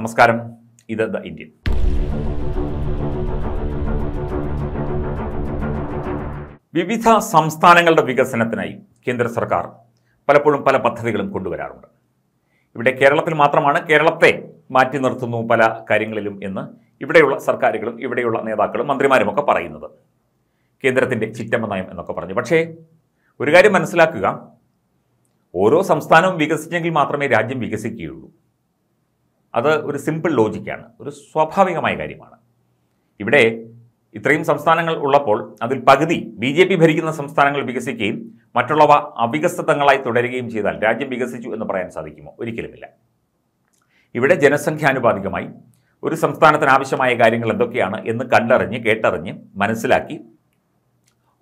നമസ്കാരം ഇത് the Indian വിവിധ സംസ്ഥാനങ്ങളുടെ വികസനത്തിനായി കേന്ദ്ര സർക്കാർ പലപ്പോഴും പല പദ്ധതികളും കൊണ്ടുവരാറുണ്ട് ഇവിടെ കേരളത്തിൽ മാത്രമാണ് കേരളത്തെ മാറ്റി നിർത്തുന്നു പല കാര്യങ്ങളിലും എന്ന് ഇവിടെയുള്ള സർക്കാരുകളും ഇവിടെയുള്ള നേതാക്കളും മന്ത്രിമാരുമൊക്കെ പറയുന്നത് കേന്ദ്രത്തിൻ്റെ ചിറ്റമ്മ നയം എന്നൊക്കെ പറഞ്ഞു പക്ഷേ ഒരു കാര്യം മനസ്സിലാക്കുക ഓരോ സംസ്ഥാനവും വികസിച്ചെങ്കിൽ മാത്രമേ രാജ്യം വികസിക്കുകയുള്ളൂ അത് ഒരു സിമ്പിൾ ലോജിക്കാണ് ഒരു സ്വാഭാവികമായ കാര്യമാണ് ഇവിടെ ഇത്രയും സംസ്ഥാനങ്ങൾ ഉള്ളപ്പോൾ അതിൽ പകുതി ബി ജെ പി ഭരിക്കുന്ന സംസ്ഥാനങ്ങൾ വികസിക്കുകയും മറ്റുള്ളവ അവികസിതങ്ങളായി തുടരുകയും ചെയ്താൽ രാജ്യം വികസിച്ചു എന്ന് പറയാൻ സാധിക്കുമോ ഒരിക്കലുമില്ല ഇവിടെ ജനസംഖ്യാനുപാതികമായി ഒരു സംസ്ഥാനത്തിന് ആവശ്യമായ കാര്യങ്ങൾ എന്തൊക്കെയാണ് എന്ന് കണ്ടറിഞ്ഞ് കേട്ടറിഞ്ഞ് മനസ്സിലാക്കി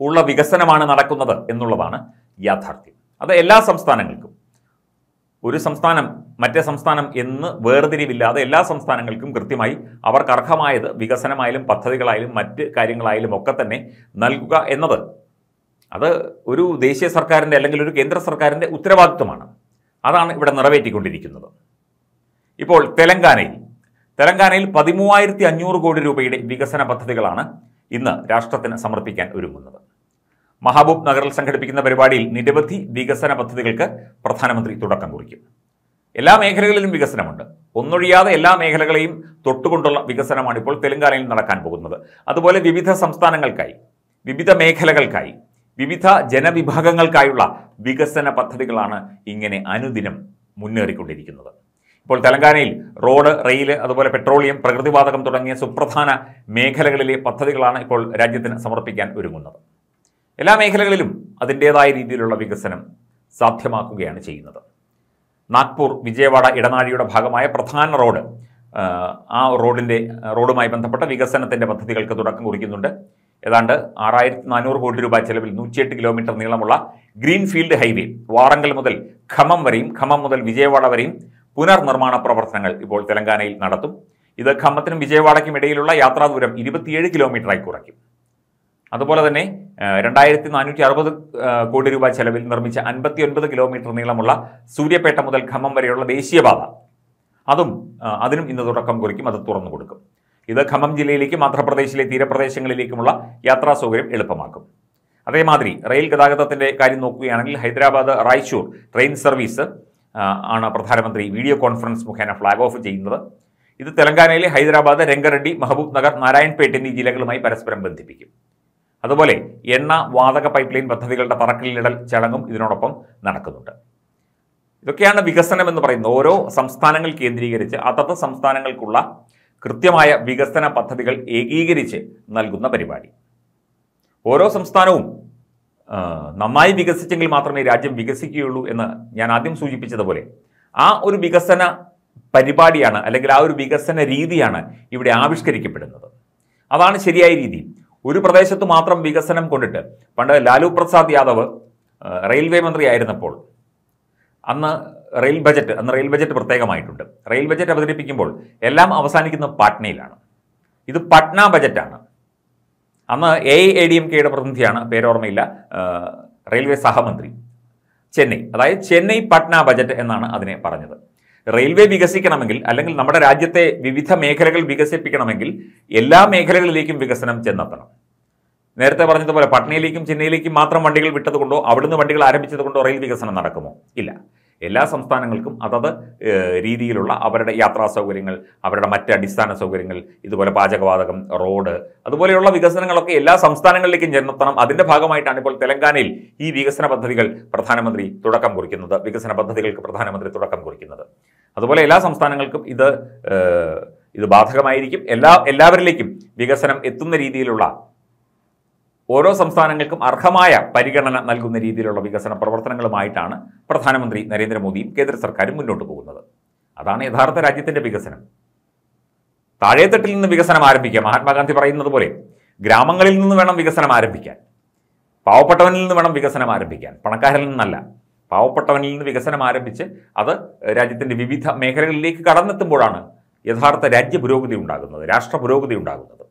ഉള്ള വികസനമാണ് നടക്കുന്നത് എന്നുള്ളതാണ് യാഥാർത്ഥ്യം അത് എല്ലാ സംസ്ഥാനങ്ങൾക്കും ഒരു സംസ്ഥാനം മറ്റേ സംസ്ഥാനം എന്ന് വേർതിരിവില്ലാതെ എല്ലാ സംസ്ഥാനങ്ങൾക്കും കൃത്യമായി അവർക്ക് അർഹമായത് വികസനമായാലും പദ്ധതികളായാലും മറ്റ് കാര്യങ്ങളായാലും ഒക്കെ തന്നെ നൽകുക എന്നത് അത് ഒരു ദേശീയ സർക്കാരിൻ്റെ അല്ലെങ്കിൽ ഒരു കേന്ദ്ര സർക്കാരിൻ്റെ ഉത്തരവാദിത്വമാണ് അതാണ് ഇവിടെ നിറവേറ്റിക്കൊണ്ടിരിക്കുന്നത് ഇപ്പോൾ തെലങ്കാനയിൽ തെലങ്കാനയിൽ പതിമൂവായിരത്തി അഞ്ഞൂറ് കോടി രൂപയുടെ വികസന പദ്ധതികളാണ് ഇന്ന് രാഷ്ട്രത്തിന് സമർപ്പിക്കാൻ ഒരുങ്ങുന്നത് മഹാബൂബ് നഗറിൽ സംഘടിപ്പിക്കുന്ന പരിപാടിയിൽ നിരവധി വികസന പദ്ധതികൾക്ക് പ്രധാനമന്ത്രി തുടക്കം കുറിക്കും എല്ലാ മേഖലകളിലും വികസനമുണ്ട് ഒന്നൊഴിയാതെ എല്ലാ മേഖലകളെയും തൊട്ടുകൊണ്ടുള്ള വികസനമാണ് ഇപ്പോൾ തെലങ്കാനയിൽ നടക്കാൻ പോകുന്നത് അതുപോലെ വിവിധ സംസ്ഥാനങ്ങൾക്കായി വിവിധ മേഖലകൾക്കായി വിവിധ ജനവിഭാഗങ്ങൾക്കായുള്ള വികസന പദ്ധതികളാണ് ഇങ്ങനെ അനുദിനം മുന്നേറിക്കൊണ്ടിരിക്കുന്നത് ഇപ്പോൾ തെലങ്കാനയിൽ റോഡ് റെയിൽ അതുപോലെ പെട്രോളിയം പ്രകൃതിവാതകം തുടങ്ങിയ സുപ്രധാന മേഖലകളിലെ പദ്ധതികളാണ് ഇപ്പോൾ രാജ്യത്തിന് സമർപ്പിക്കാൻ ഒരുങ്ങുന്നത് എല്ലാ മേഖലകളിലും അതിൻ്റേതായ രീതിയിലുള്ള വികസനം സാധ്യമാക്കുകയാണ് ചെയ്യുന്നത് നാഗ്പൂർ വിജയവാഡ ഇടനാഴിയുടെ ഭാഗമായ പ്രധാന റോഡ് ആ റോഡിൻ്റെ റോഡുമായി ബന്ധപ്പെട്ട വികസനത്തിൻ്റെ പദ്ധതികൾക്ക് തുടക്കം കുറിക്കുന്നുണ്ട് ഏതാണ്ട് ആറായിരത്തി നാനൂറ് കോടി രൂപ ചെലവിൽ നൂറ്റിയെട്ട് കിലോമീറ്റർ നീളമുള്ള ഗ്രീൻഫീൽഡ് ഹൈവേ വാറങ്കൽ മുതൽ ഖമം വരെയും ഖമം മുതൽ വിജയവാഡ വരെയും പുനർനിർമ്മാണ പ്രവർത്തനങ്ങൾ ഇപ്പോൾ തെലങ്കാനയിൽ നടത്തും ഇത് ഖമ്മത്തിനും വിജയവാഡയ്ക്കും ഇടയിലുള്ള യാത്രാ ദൂരം ഇരുപത്തിയേഴ് കിലോമീറ്ററായി കുറയ്ക്കും അതുപോലെ തന്നെ രണ്ടായിരത്തി നാനൂറ്റി അറുപത് കോടി രൂപ ചെലവിൽ നിർമ്മിച്ച ഒൻപത് കിലോമീറ്റർ നീളമുള്ള സൂര്യപേട്ട മുതൽ ഖമ്മം വരെയുള്ള ദേശീയപാത അതും അതിനും ഇന്ന് തുടക്കം കുറിക്കും അത് തുറന്നു കൊടുക്കും ഇത് ഖമ്മം ജില്ലയിലേക്കും ആന്ധ്രാപ്രദേശിലെ തീരപ്രദേശങ്ങളിലേക്കുമുള്ള യാത്രാ സൗകര്യം എളുപ്പമാക്കും അതേമാതിരി റെയിൽ ഗതാഗതത്തിൻ്റെ കാര്യം നോക്കുകയാണെങ്കിൽ ഹൈദരാബാദ് റായ്ചൂർ ട്രെയിൻ സർവീസ് ആണ് പ്രധാനമന്ത്രി വീഡിയോ കോൺഫറൻസ് മുഖേന ഫ്ലാഗ് ഓഫ് ചെയ്യുന്നത് ഇത് തെലങ്കാനയിലെ ഹൈദരാബാദ് രംഗറെഡ്ഡി മഹബൂബ് നഗർ നാരായൺപേട്ട് എന്നീ ജില്ലകളുമായി പരസ്പരം ബന്ധിപ്പിക്കും അതുപോലെ എണ്ണ വാതക പൈപ്പ്ലൈൻ പദ്ധതികളുടെ തറക്കല്ലിടൽ ചടങ്ങും ഇതിനോടൊപ്പം നടക്കുന്നുണ്ട് ഇതൊക്കെയാണ് വികസനം എന്ന് പറയുന്നത് ഓരോ സംസ്ഥാനങ്ങൾ കേന്ദ്രീകരിച്ച് അതത് സംസ്ഥാനങ്ങൾക്കുള്ള കൃത്യമായ വികസന പദ്ധതികൾ ഏകീകരിച്ച് നൽകുന്ന പരിപാടി ഓരോ സംസ്ഥാനവും നന്നായി വികസിച്ചെങ്കിൽ മാത്രമേ രാജ്യം വികസിക്കുകയുള്ളൂ എന്ന് ഞാൻ ആദ്യം സൂചിപ്പിച്ചതുപോലെ ആ ഒരു വികസന പരിപാടിയാണ് അല്ലെങ്കിൽ ആ ഒരു വികസന രീതിയാണ് ഇവിടെ ആവിഷ്കരിക്കപ്പെടുന്നത് അതാണ് ശരിയായ രീതി ഒരു പ്രദേശത്ത് മാത്രം വികസനം കൊണ്ടിട്ട് പണ്ട് ലാലു പ്രസാദ് യാദവ് റെയിൽവേ മന്ത്രി ആയിരുന്നപ്പോൾ അന്ന് റെയിൽ ബജറ്റ് അന്ന് റെയിൽ ബജറ്റ് പ്രത്യേകമായിട്ടുണ്ട് റെയിൽ ബജറ്റ് അവതരിപ്പിക്കുമ്പോൾ എല്ലാം അവസാനിക്കുന്ന പാട്നയിലാണ് ഇത് പട്ന ബജറ്റാണ് അന്ന് എ എ ഡി എം കെയുടെ പ്രതിനിധിയാണ് പേരോർമ്മയില്ല റെയിൽവേ സഹമന്ത്രി ചെന്നൈ അതായത് ചെന്നൈ പട്ന ബജറ്റ് എന്നാണ് അതിനെ പറഞ്ഞത് റെയിൽവേ വികസിക്കണമെങ്കിൽ അല്ലെങ്കിൽ നമ്മുടെ രാജ്യത്തെ വിവിധ മേഖലകൾ വികസിപ്പിക്കണമെങ്കിൽ എല്ലാ മേഖലകളിലേക്കും വികസനം ചെന്നെത്തണം നേരത്തെ പറഞ്ഞതുപോലെ പട്നയിലേക്കും ചെന്നൈയിലേക്കും മാത്രം വണ്ടികൾ വിട്ടതുകൊണ്ടോ അവിടുന്ന് വണ്ടികൾ ആരംഭിച്ചതുകൊണ്ടോ റെയിൽ വികസനം നടക്കുമോ ഇല്ല എല്ലാ സംസ്ഥാനങ്ങൾക്കും അതത് രീതിയിലുള്ള അവരുടെ യാത്രാ സൗകര്യങ്ങൾ അവരുടെ മറ്റ് അടിസ്ഥാന സൗകര്യങ്ങൾ ഇതുപോലെ പാചകവാതകം റോഡ് അതുപോലെയുള്ള വികസനങ്ങളൊക്കെ എല്ലാ സംസ്ഥാനങ്ങളിലേക്കും ചെന്നെത്തണം അതിൻ്റെ ഭാഗമായിട്ടാണ് ഇപ്പോൾ തെലങ്കാനയിൽ ഈ വികസന പദ്ധതികൾ പ്രധാനമന്ത്രി തുടക്കം കുറിക്കുന്നത് വികസന പദ്ധതികൾക്ക് പ്രധാനമന്ത്രി തുടക്കം കുറിക്കുന്നത് അതുപോലെ എല്ലാ സംസ്ഥാനങ്ങൾക്കും ഇത് ഇത് ബാധകമായിരിക്കും എല്ലാ എല്ലാവരിലേക്കും വികസനം എത്തുന്ന രീതിയിലുള്ള ഓരോ സംസ്ഥാനങ്ങൾക്കും അർഹമായ പരിഗണന നൽകുന്ന രീതിയിലുള്ള വികസന പ്രവർത്തനങ്ങളുമായിട്ടാണ് പ്രധാനമന്ത്രി നരേന്ദ്രമോദിയും കേന്ദ്ര സർക്കാരും മുന്നോട്ട് പോകുന്നത് അതാണ് യഥാർത്ഥ രാജ്യത്തിൻ്റെ വികസനം താഴേത്തട്ടിൽ നിന്ന് വികസനം ആരംഭിക്കുക മഹാത്മാഗാന്ധി പറയുന്നത് പോലെ ഗ്രാമങ്ങളിൽ നിന്ന് വേണം വികസനം ആരംഭിക്കാൻ പാവപ്പെട്ടവനിൽ നിന്ന് വേണം വികസനം ആരംഭിക്കാൻ പണക്കാരിൽ നിന്നല്ല പാവപ്പെട്ടവനിൽ നിന്ന് വികസനം ആരംഭിച്ച് അത് രാജ്യത്തിൻ്റെ വിവിധ മേഖലകളിലേക്ക് കടന്നെത്തുമ്പോഴാണ് യഥാർത്ഥ രാജ്യ പുരോഗതി ഉണ്ടാകുന്നത് രാഷ്ട്ര പുരോഗതി ഉണ്ടാകുന്നത്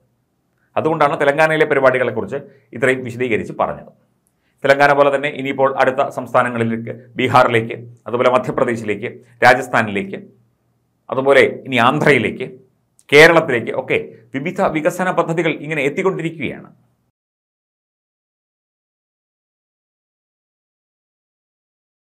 അതുകൊണ്ടാണ് തെലങ്കാനയിലെ പരിപാടികളെക്കുറിച്ച് ഇത്രയും വിശദീകരിച്ച് പറഞ്ഞത് തെലങ്കാന പോലെ തന്നെ ഇനിയിപ്പോൾ അടുത്ത സംസ്ഥാനങ്ങളിലേക്ക് ബീഹാറിലേക്ക് അതുപോലെ മധ്യപ്രദേശിലേക്ക് രാജസ്ഥാനിലേക്ക് അതുപോലെ ഇനി ആന്ധ്രയിലേക്ക് കേരളത്തിലേക്ക് ഒക്കെ വിവിധ വികസന പദ്ധതികൾ ഇങ്ങനെ എത്തിക്കൊണ്ടിരിക്കുകയാണ്